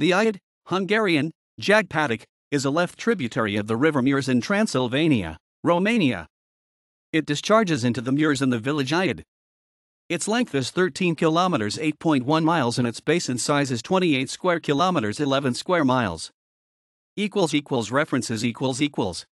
The Iad, Hungarian, Jagpatic, is a left tributary of the river Mures in Transylvania, Romania. It discharges into the Mures in the village Iad. Its length is 13 kilometers 8.1 miles and its basin size is 28 square kilometers 11 square miles. equals equals references equals equals